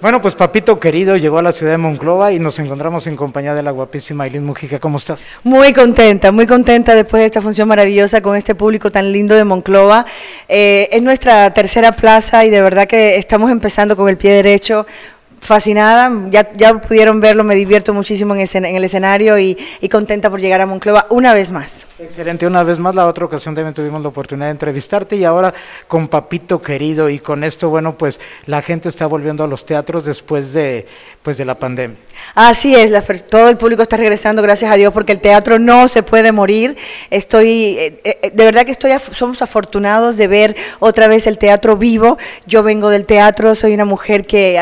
Bueno, pues papito querido llegó a la ciudad de Monclova y nos encontramos en compañía de la guapísima Aileen Mujica. ¿Cómo estás? Muy contenta, muy contenta después de esta función maravillosa con este público tan lindo de Monclova. Eh, es nuestra tercera plaza y de verdad que estamos empezando con el pie derecho fascinada, ya, ya pudieron verlo, me divierto muchísimo en, el escenario y, contenta por llegar a Monclova una vez más. Excelente, una vez más, la otra ocasión también tuvimos la oportunidad de entrevistarte y ahora con Papito querido y con esto, bueno, pues la gente está volviendo a los teatros después de, pues, de la pandemia. Así es, la, todo el público está regresando, gracias a Dios, porque el teatro no se puede morir. Estoy, eh, eh, eh, de verdad que estoy, somos afortunados de ver otra vez el teatro vivo. Yo vengo del teatro, soy una mujer que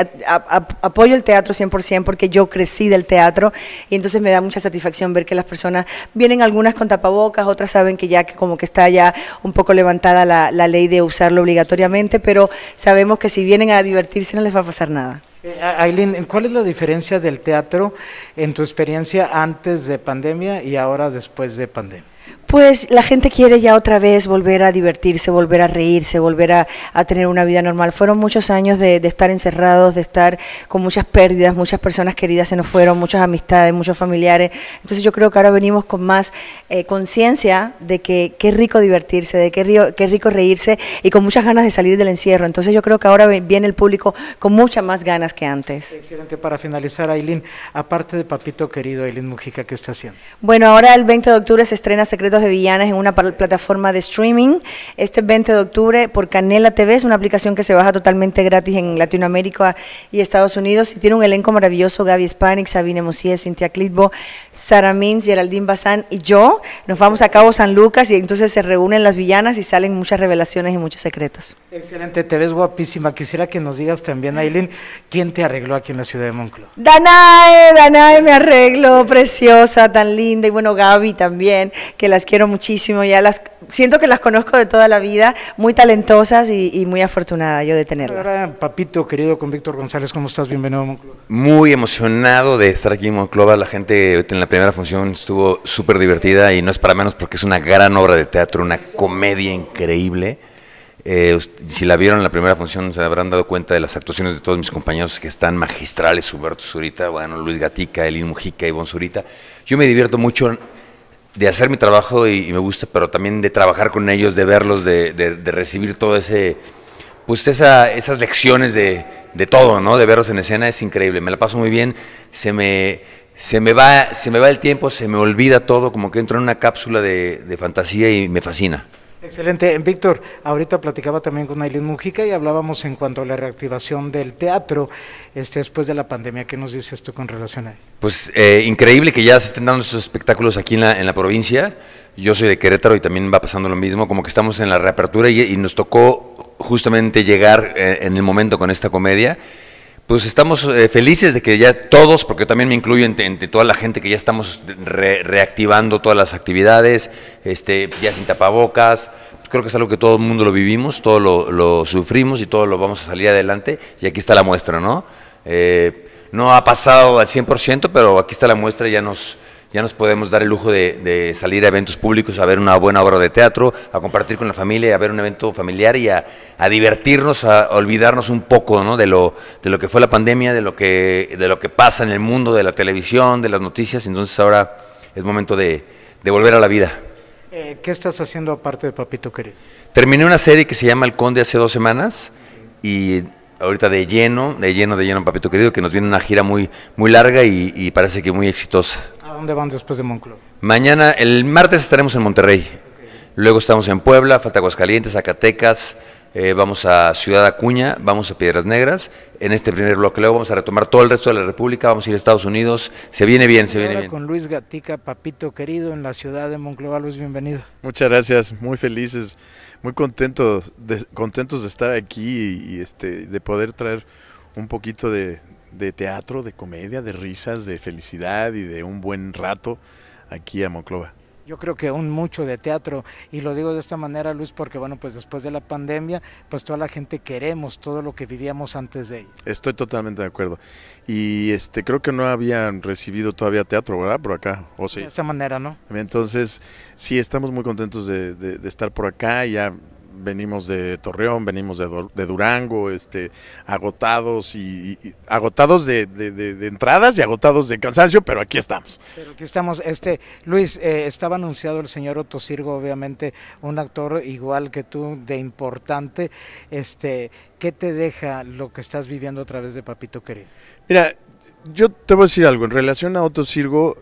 apoyo el teatro 100% porque yo crecí del teatro y entonces me da mucha satisfacción ver que las personas vienen algunas con tapabocas, otras saben que ya que como que está ya un poco levantada la, la ley de usarlo obligatoriamente, pero sabemos que si vienen a divertirse no les va a pasar nada. Eh, Aileen, ¿cuál es la diferencia del teatro en tu experiencia antes de pandemia y ahora después de pandemia? pues la gente quiere ya otra vez volver a divertirse, volver a reírse, volver a, tener una vida normal. Fueron muchos años de, estar encerrados, de estar con muchas pérdidas, muchas personas queridas se nos fueron, muchas amistades, muchos familiares. Entonces yo creo que ahora venimos con más eh, conciencia de que qué rico divertirse, de qué, qué rico reírse y con muchas ganas de salir del encierro. Entonces yo creo que ahora viene el público con muchas más ganas que antes. Para finalizar, Ailín, aparte de Papito Querido, Ailín Mujica, ¿qué está haciendo? Bueno, ahora el 20 de octubre se estrena Secreto de Villanas en una plataforma de streaming. Este 20 de octubre por Canela TV, es una aplicación que se baja totalmente gratis en Latinoamérica y Estados Unidos. Y tiene un elenco maravilloso, Gaby Spanik, Sabine Mosier, Cintia Clitbo, Sara Mins, Geraldine Bazán y yo. Nos vamos a Cabo San Lucas y entonces se reúnen las villanas y salen muchas revelaciones y muchos secretos. Excelente, te ves guapísima. Quisiera que nos digas también, Aileen, ¿quién te arregló aquí en la ciudad de Monclo? Danae, Danae me arregló, preciosa, tan linda. Y bueno, Gaby también, que las quiero muchísimo, ya las siento que las conozco de toda la vida, muy talentosas y, muy afortunada yo de tenerlas. Ahora, papito, querido con Víctor González, ¿cómo estás? Bienvenido a Monclova. Muy emocionado de estar aquí en Monclova, la gente en la primera función estuvo súper divertida y no es para menos porque es una gran obra de teatro, una comedia increíble. Eh, si la vieron en la primera función, se habrán dado cuenta de las actuaciones de todos mis compañeros que están magistrales: Huberto Zurita, bueno, Luis Gatica, Elin Mujica, Ivonne Zurita. Yo me divierto mucho de hacer mi trabajo y, me gusta, pero también de trabajar con ellos, de verlos, de, de, recibir todo ese, pues esa, esas lecciones de, de, todo, ¿no? De verlos en escena es increíble, me la paso muy bien, se me, se me, va, se me va el tiempo, se me olvida todo, como que entro en una cápsula de fantasía y me fascina. Excelente. Víctor, ahorita platicaba también con Aileen Mujica y hablábamos en cuanto a la reactivación del teatro este, después de la pandemia. ¿Qué nos dices tú con relación a eso? Pues eh, increíble que ya se estén dando esos espectáculos aquí en la, en la provincia. Yo soy de Querétaro y también va pasando lo mismo, como que estamos en la reapertura y, nos tocó justamente llegar eh, en el momento con esta comedia pues estamos eh, felices de que ya todos, porque también me incluyo entre, toda la gente que ya estamos reactivando todas las actividades, este, ya sin tapabocas, creo que es algo que todo el mundo lo vivimos, todo lo, sufrimos y todo lo vamos a salir adelante y aquí está la muestra, ¿no? Eh, no ha pasado al 100%, pero aquí está la muestra, ya nos, ya nos podemos dar el lujo de, salir a eventos públicos, a ver una buena obra de teatro, a compartir con la familia, a ver un evento familiar y a, divertirnos, a olvidarnos un poco ¿no? de, lo, que fue la pandemia, de lo, que, de lo que pasa en el mundo de la televisión, de las noticias. Entonces ahora es momento de, volver a la vida. Eh, ¿Qué estás haciendo aparte de Papito Querido? Terminé una serie que se llama El Conde hace dos semanas y ahorita de lleno, de lleno, de lleno Papito Querido, que nos viene una gira muy, muy larga y parece que muy exitosa dónde van después de Monclova? Mañana, el martes estaremos en Monterrey. Luego estamos en Puebla, Fataguascalientes, Zacatecas. Eh, vamos a Ciudad Acuña, vamos a Piedras Negras. En este primer bloque luego vamos a retomar todo el resto de la República, vamos a ir a Estados Unidos. Se viene bien, se viene bien. Con Luis Gatica, papito querido, en la ciudad de Monclova. Luis, bienvenido. Muchas gracias, muy felices, muy contentos de, contentos de estar aquí y, y este, de poder traer un poquito de, de teatro, de comedia, de risas, de felicidad y de un buen rato aquí a Monclova. Yo creo que un mucho de teatro y lo digo de esta manera Luis porque bueno pues después de la pandemia pues toda la gente queremos todo lo que vivíamos antes de ella. Estoy totalmente de acuerdo y este creo que no habían recibido todavía teatro verdad por acá o sí. De esta manera no. Entonces sí estamos muy contentos de, estar por acá ya venimos de Torreón, venimos de, Durango, este, agotados y, agotados de, entradas y agotados de cansancio, pero aquí estamos. Pero aquí estamos. Este, Luis, eh, estaba anunciado el señor Otto Sirgo, obviamente, un actor igual que tú, de importante. Este, ¿qué te deja lo que estás viviendo a través de Papito Querido? Mira, yo te voy a decir algo, en relación a Otto Sirgo,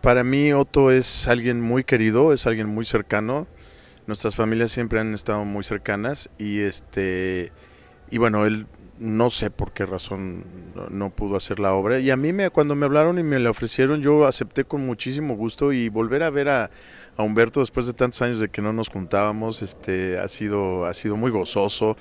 para mí Otto es alguien muy querido, es alguien muy cercano nuestras familias siempre han estado muy cercanas y este y bueno, él no sé por qué razón no, pudo hacer la obra. Y a mí me, cuando me hablaron y me la ofrecieron, yo acepté con muchísimo gusto y volver a ver a, Humberto después de tantos años de que no nos juntábamos, este, ha sido, ha sido muy gozoso.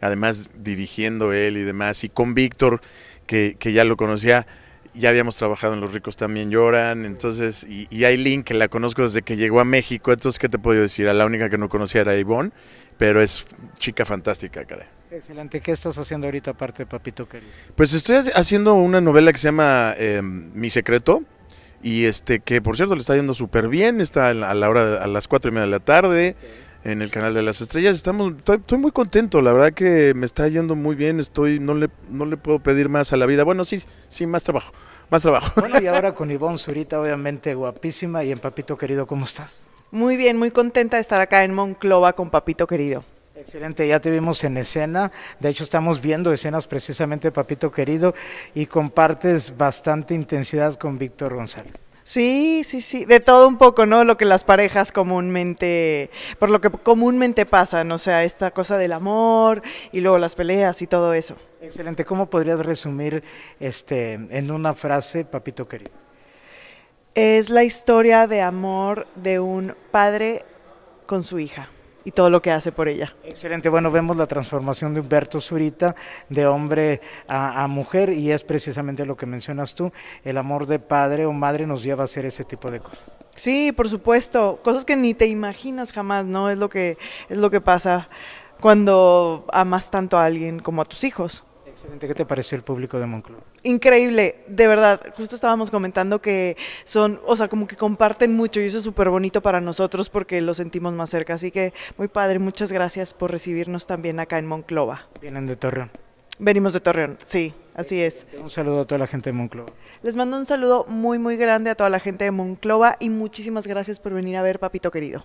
Además, dirigiendo él y demás, y con Víctor, que, que ya lo conocía ya habíamos trabajado en Los Ricos también lloran, entonces, y, y Aileen, que la conozco desde que llegó a México, entonces, ¿qué te puedo decir? A la única que no conocía era Ivonne, pero es chica fantástica, cara. Excelente, ¿qué estás haciendo ahorita aparte de Papito Querido? Pues estoy haciendo una novela que se llama em, Mi Secreto, y este, que por cierto le está yendo súper bien, está a la hora, a las cuatro y media de la tarde en el canal de las estrellas. Estamos, estoy, muy contento, la verdad que me está yendo muy bien, estoy, no le, no le puedo pedir más a la vida. Bueno, sí, sin más trabajo, más trabajo. Bueno, y ahora con Ivonne Zurita, obviamente guapísima, y en Papito Querido, ¿cómo estás? Muy bien, muy contenta de estar acá en Monclova con Papito Querido. Excelente, ya te vimos en escena. De hecho, estamos viendo escenas precisamente, Papito Querido, y compartes bastante intensidad con Víctor González. Sí, sí, sí, de todo un poco, ¿no? Lo que las parejas comúnmente, por lo que comúnmente pasan, o sea, esta cosa del amor y luego las peleas y todo eso. Excelente, ¿cómo podrías resumir este en una frase, papito querido? Es la historia de amor de un padre con su hija y todo lo que hace por ella. Excelente, bueno, vemos la transformación de Humberto Zurita de hombre a, mujer y es precisamente lo que mencionas tú, el amor de padre o madre nos lleva a hacer ese tipo de cosas. Sí, por supuesto, cosas que ni te imaginas jamás, ¿no? Es lo que, es lo que pasa cuando amas tanto a alguien como a tus hijos. Excelente, ¿qué te pareció el público de Moncloa? increíble, de verdad. Justo estábamos comentando que son, o sea, como que comparten mucho y eso es súper bonito para nosotros porque lo sentimos más cerca. Así que muy padre, muchas gracias por recibirnos también acá en Monclova. Vienen de Torreón. Venimos de Torreón, sí, así es. Un saludo a toda la gente de Monclova. Les mando un saludo muy, muy grande a toda la gente de Monclova y muchísimas gracias por venir a ver, papito querido.